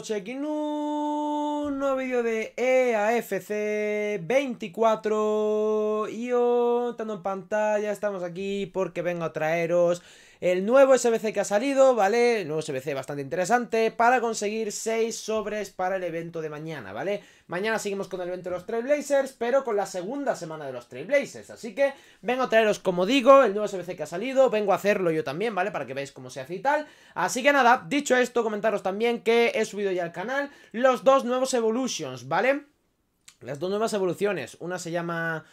Check un nuevo vídeo de EAFC 24 y yo, estando en pantalla estamos aquí porque vengo a traeros el nuevo SBC que ha salido, ¿vale? El nuevo SBC bastante interesante para conseguir 6 sobres para el evento de mañana, ¿vale? Mañana seguimos con el evento de los Trailblazers, pero con la segunda semana de los Trailblazers. Así que vengo a traeros, como digo, el nuevo SBC que ha salido. Vengo a hacerlo yo también, ¿vale? Para que veáis cómo se hace y tal. Así que nada, dicho esto, comentaros también que he subido ya al canal los dos nuevos Evolutions, ¿vale? Las dos nuevas evoluciones. Una se llama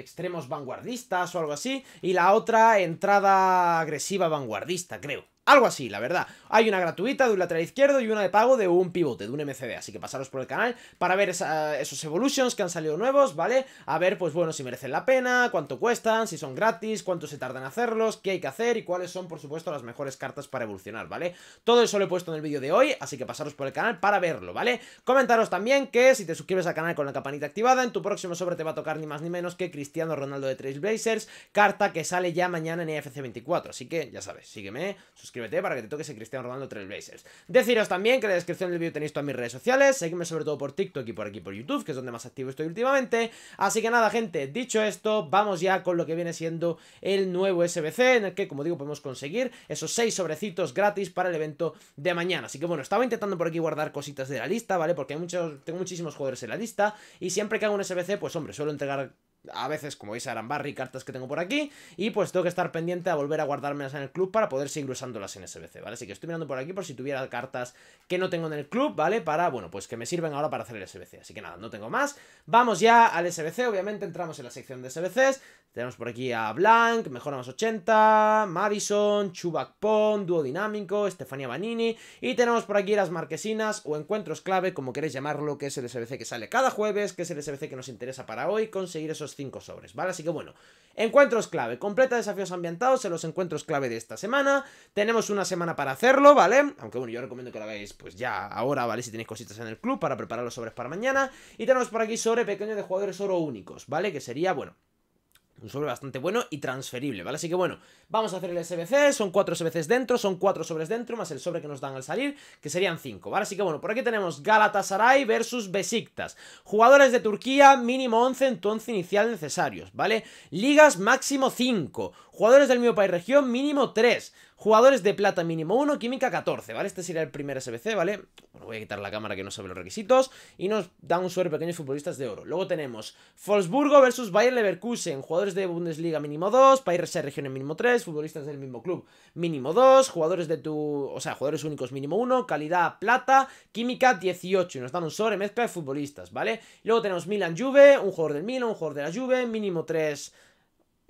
extremos vanguardistas o algo así, y la otra entrada agresiva vanguardista, creo. Algo así, la verdad. Hay una gratuita de un lateral izquierdo y una de pago de un pivote, de un MCD. Así que pasaros por el canal para ver esos evolutions que han salido nuevos, ¿vale? A ver, pues bueno, si merecen la pena, cuánto cuestan, si son gratis, cuánto se tardan en hacerlos, qué hay que hacer y cuáles son, por supuesto, las mejores cartas para evolucionar, ¿vale? Todo eso lo he puesto en el vídeo de hoy, así que pasaros por el canal para verlo, ¿vale? Comentaros también que si te suscribes al canal con la campanita activada, en tu próximo sobre te va a tocar ni más ni menos que Cristiano Ronaldo de Blazers, carta que sale ya mañana en EFC 24. Así que, ya sabes, sígueme, suscríbete suscríbete para que te toque ese Cristiano Ronaldo veces. Deciros también que en la descripción del vídeo tenéis todas mis redes sociales, seguidme sobre todo por TikTok y por aquí por YouTube, que es donde más activo estoy últimamente. Así que nada, gente, dicho esto, vamos ya con lo que viene siendo el nuevo SBC, en el que, como digo, podemos conseguir esos seis sobrecitos gratis para el evento de mañana. Así que bueno, estaba intentando por aquí guardar cositas de la lista, ¿vale? Porque hay muchos, tengo muchísimos jugadores en la lista y siempre que hago un SBC, pues hombre, suelo entregar a veces, como veis, barri cartas que tengo por aquí, y pues tengo que estar pendiente a volver a guardármelas en el club para poder seguir usándolas en SBC, ¿vale? Así que estoy mirando por aquí por si tuviera cartas que no tengo en el club, ¿vale? Para, bueno, pues que me sirven ahora para hacer el SBC, así que nada, no tengo más. Vamos ya al SBC, obviamente entramos en la sección de SBCs, tenemos por aquí a Blank, Mejora más 80, Madison, Chubac Pong, Dinámico, Estefania Banini, y tenemos por aquí las marquesinas o encuentros clave, como queréis llamarlo, que es el SBC que sale cada jueves, que es el SBC que nos interesa para hoy, conseguir esos cinco 5 sobres, ¿vale? Así que bueno, encuentros clave, completa desafíos ambientados en los encuentros clave de esta semana, tenemos una semana para hacerlo, ¿vale? Aunque bueno, yo recomiendo que lo hagáis pues ya ahora, ¿vale? Si tenéis cositas en el club para preparar los sobres para mañana, y tenemos por aquí sobre pequeño de jugadores oro únicos, ¿vale? Que sería, bueno... Un sobre bastante bueno y transferible, ¿vale? Así que bueno, vamos a hacer el SBC, son cuatro SBCs dentro, son cuatro sobres dentro, más el sobre que nos dan al salir, que serían cinco, ¿vale? Así que bueno, por aquí tenemos Galatasaray versus Besiktas. Jugadores de Turquía, mínimo 11 entonces inicial necesarios, ¿vale? Ligas máximo 5. Jugadores del mismo país región, mínimo 3. Jugadores de plata, mínimo 1. Química, 14, ¿vale? Este sería el primer SBC, ¿vale? Bueno, voy a quitar la cámara que no sabe los requisitos. Y nos da un suerte pequeños futbolistas de oro. Luego tenemos Wolfsburgo versus Bayern Leverkusen. Jugadores de Bundesliga, mínimo 2. País región, mínimo 3. Futbolistas del mismo club, mínimo 2. Jugadores de tu... O sea, jugadores únicos, mínimo 1. Calidad, plata. Química, 18. Y nos dan un sobre mezcla de futbolistas, ¿vale? luego tenemos Milan Juve, un jugador del Milan, un jugador de la Juve, mínimo 3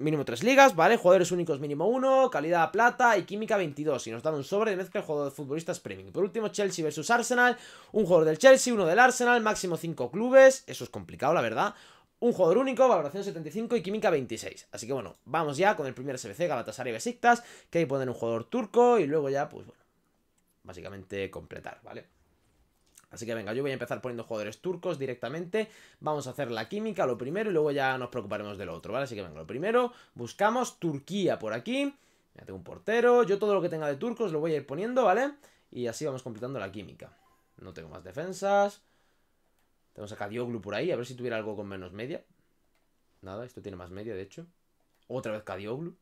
mínimo 3 ligas, ¿vale? Jugadores únicos mínimo 1, calidad plata y química 22. Y nos dan un sobre de mezcla de futbolistas premium. por último, Chelsea versus Arsenal. Un jugador del Chelsea, uno del Arsenal, máximo 5 clubes. Eso es complicado, la verdad. Un jugador único, valoración 75 y química 26. Así que bueno, vamos ya con el primer SBC, Galatasaray Besiktas, que ahí ponen un jugador turco y luego ya, pues bueno, básicamente completar, ¿vale? Así que venga, yo voy a empezar poniendo jugadores turcos directamente. Vamos a hacer la química, lo primero, y luego ya nos preocuparemos de lo otro, ¿vale? Así que venga, lo primero, buscamos Turquía por aquí. Ya tengo un portero, yo todo lo que tenga de turcos lo voy a ir poniendo, ¿vale? Y así vamos completando la química. No tengo más defensas. Tenemos a Kadioglu por ahí, a ver si tuviera algo con menos media. Nada, esto tiene más media, de hecho. Otra vez Kadioglu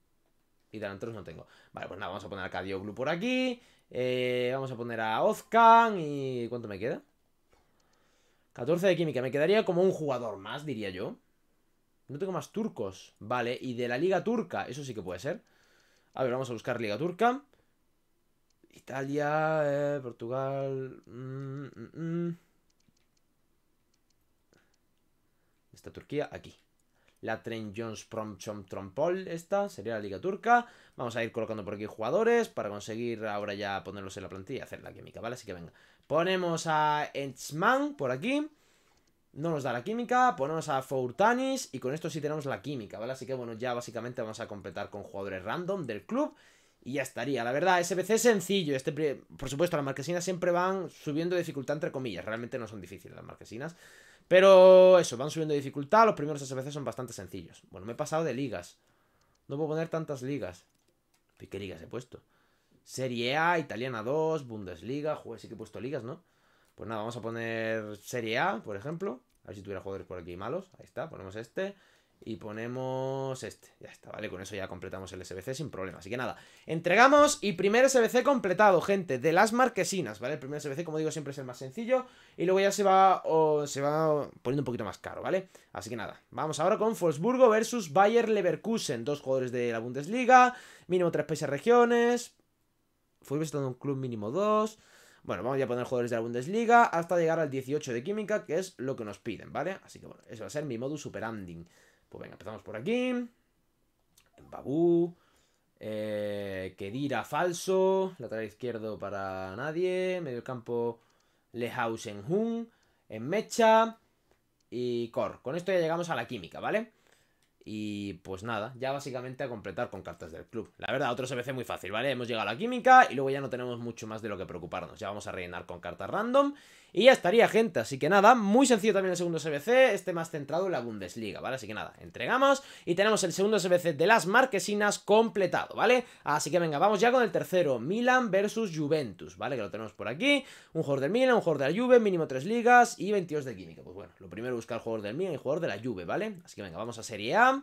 y delanteros no tengo. Vale, pues nada, vamos a poner a Cadioglu por aquí. Eh, vamos a poner a Ozcan y... ¿Cuánto me queda? 14 de química. Me quedaría como un jugador más, diría yo. No tengo más turcos. Vale, y de la liga turca. Eso sí que puede ser. A ver, vamos a buscar liga turca. Italia, eh, Portugal... Esta mm, mm, mm. Está Turquía aquí la Trent Jones Chom Trompol, esta sería la liga turca. Vamos a ir colocando por aquí jugadores para conseguir ahora ya ponerlos en la plantilla y hacer la química, ¿vale? Así que venga. Ponemos a Enchman por aquí. No nos da la química, ponemos a Fourtanis y con esto sí tenemos la química, ¿vale? Así que bueno, ya básicamente vamos a completar con jugadores random del club y ya estaría. La verdad, SBC es sencillo. Este, por supuesto, las marquesinas siempre van subiendo de dificultad, entre comillas. Realmente no son difíciles las marquesinas. Pero eso, van subiendo dificultad. Los primeros SBC son bastante sencillos. Bueno, me he pasado de ligas. No puedo poner tantas ligas. ¿Qué ligas he puesto? Serie A, Italiana 2, Bundesliga. Joder, sí que he puesto ligas, ¿no? Pues nada, vamos a poner Serie A, por ejemplo. A ver si tuviera jugadores por aquí malos. Ahí está, ponemos este y ponemos este. Ya está, ¿vale? Con eso ya completamos el SBC sin problema. Así que nada, entregamos y primer SBC completado, gente, de las marquesinas, ¿vale? El primer SBC, como digo, siempre es el más sencillo y luego ya se va, se va poniendo un poquito más caro, ¿vale? Así que nada, vamos ahora con Wolfsburgo versus Bayer Leverkusen, dos jugadores de la Bundesliga, mínimo tres países regiones, fue visitando un club mínimo dos... Bueno, vamos ya a poner jugadores de la Bundesliga hasta llegar al 18 de química, que es lo que nos piden, ¿vale? Así que bueno, eso va a ser mi modus operandi. Pues venga, empezamos por aquí. Babu. Eh, Kedira falso. Lateral izquierdo para nadie. Medio campo Lehausen Hun. En Mecha. Y Cor. Con esto ya llegamos a la química, ¿vale? Y pues nada, ya básicamente a completar con cartas del club. La verdad, otro SBC muy fácil, ¿vale? Hemos llegado a la química y luego ya no tenemos mucho más de lo que preocuparnos. Ya vamos a rellenar con cartas random y ya estaría, gente. Así que nada, muy sencillo también el segundo SBC, este más centrado en la Bundesliga, ¿vale? Así que nada, entregamos y tenemos el segundo SBC de las marquesinas completado, ¿vale? Así que venga, vamos ya con el tercero, Milan versus Juventus, ¿vale? Que lo tenemos por aquí, un jugador del Milan, un jugador de la Juve, mínimo tres ligas y 22 de química. Pues lo primero buscar jugador del Milan y jugador de la Juve, ¿vale? Así que venga, vamos a Serie A.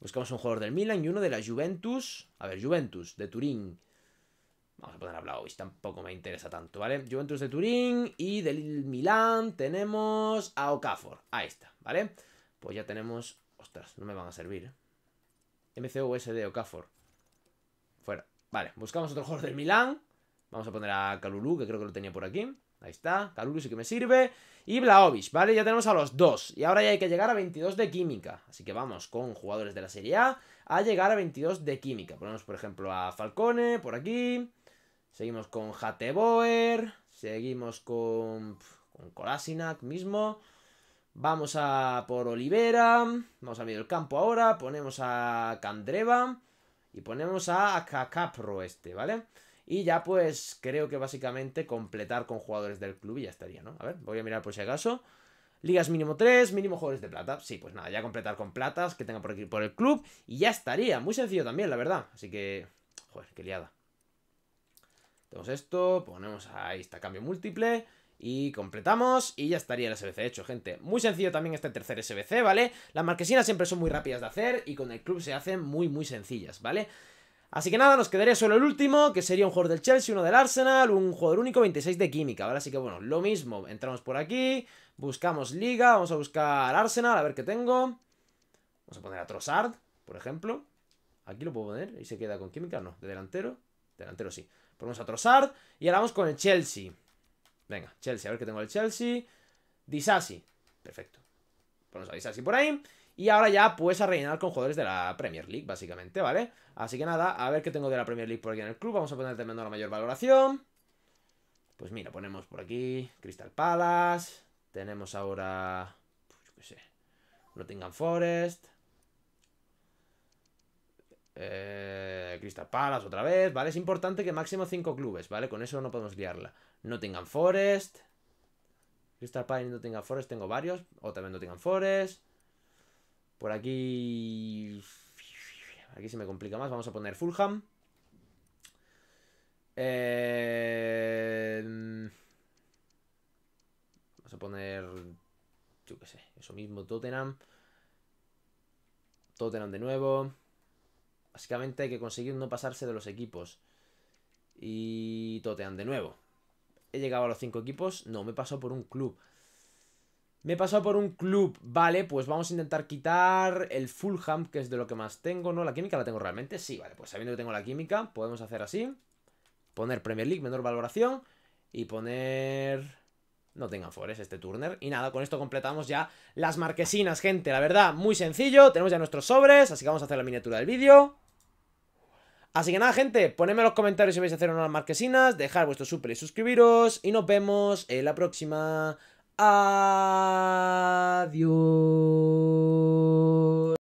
Buscamos un jugador del Milan y uno de la Juventus. A ver, Juventus, de Turín. Vamos a poner a Blaovic, tampoco me interesa tanto, ¿vale? Juventus de Turín y del Milan tenemos a Okafor. Ahí está, ¿vale? Pues ya tenemos... Ostras, no me van a servir. ¿eh? de Okafor. Fuera. Vale, buscamos otro jugador del Milan Vamos a poner a Kalulu, que creo que lo tenía por aquí. Ahí está, Calulu sí que me sirve. Y Blaovic, ¿vale? Ya tenemos a los dos. Y ahora ya hay que llegar a 22 de química. Así que vamos con jugadores de la Serie A a llegar a 22 de química. Ponemos, por ejemplo, a Falcone por aquí. Seguimos con Hateboer. Seguimos con, con Kolasinac mismo. Vamos a por Olivera. Vamos a medio el campo ahora. Ponemos a Candreva. Y ponemos a Kakapro este, ¿vale? vale y ya pues creo que básicamente completar con jugadores del club y ya estaría, ¿no? A ver, voy a mirar por si acaso. Ligas mínimo 3, mínimo jugadores de plata. Sí, pues nada, ya completar con platas que tenga por aquí por el club. Y ya estaría. Muy sencillo también, la verdad. Así que. Joder, qué liada. Tenemos esto, ponemos ahí está cambio múltiple. Y completamos y ya estaría el SBC hecho, gente. Muy sencillo también este tercer SBC, ¿vale? Las marquesinas siempre son muy rápidas de hacer y con el club se hacen muy, muy sencillas, ¿vale? vale Así que nada, nos quedaría solo el último, que sería un jugador del Chelsea, uno del Arsenal, un jugador único, 26 de química, ¿vale? Así que bueno, lo mismo, entramos por aquí, buscamos liga, vamos a buscar Arsenal, a ver qué tengo. Vamos a poner a Trossard, por ejemplo. Aquí lo puedo poner, y se queda con química, no, de delantero, delantero sí. Ponemos a Trossard, y ahora vamos con el Chelsea. Venga, Chelsea, a ver qué tengo el Chelsea. Disasi, perfecto. Ponemos a Disasi por ahí. Y ahora ya pues a rellenar con jugadores de la Premier League, básicamente, ¿vale? Así que nada, a ver qué tengo de la Premier League por aquí en el club. Vamos a poner también la mayor valoración. Pues mira, ponemos por aquí Crystal Palace. Tenemos ahora... Pues, yo qué sé. Nottingham Forest. Eh, Crystal Palace otra vez, ¿vale? Es importante que máximo 5 clubes, ¿vale? Con eso no podemos liarla. Nottingham Forest. Crystal Palace y Nottingham Forest tengo varios. O también Nottingham Forest. Por aquí... Aquí se me complica más. Vamos a poner Fulham. Eh, vamos a poner... Yo qué sé. Eso mismo, Tottenham. Tottenham de nuevo. Básicamente hay que conseguir no pasarse de los equipos. Y Tottenham de nuevo. He llegado a los cinco equipos. No, me he pasado por un club. Me he pasado por un club, vale, pues vamos a intentar quitar el Fulham, que es de lo que más tengo, ¿no? ¿La química la tengo realmente? Sí, vale, pues sabiendo que tengo la química, podemos hacer así. Poner Premier League, menor valoración, y poner... No tengan fores este Turner. Y nada, con esto completamos ya las marquesinas, gente. La verdad, muy sencillo, tenemos ya nuestros sobres, así que vamos a hacer la miniatura del vídeo. Así que nada, gente, ponedme en los comentarios si vais a hacer unas marquesinas, dejar vuestro super y suscribiros, y nos vemos en la próxima... Adiós.